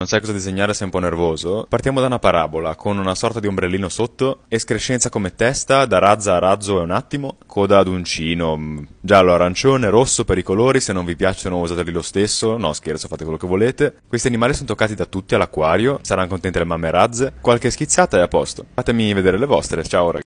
Non sai cosa disegnare, sei un po' nervoso. Partiamo da una parabola, con una sorta di ombrellino sotto, escrescenza come testa, da razza a razzo è un attimo, coda ad uncino, mm, giallo, arancione, rosso per i colori, se non vi piacciono usateli lo stesso, no scherzo, fate quello che volete. Questi animali sono toccati da tutti all'acquario, saranno contente le mamme razze, qualche schizzata e a posto. Fatemi vedere le vostre, ciao ragazzi.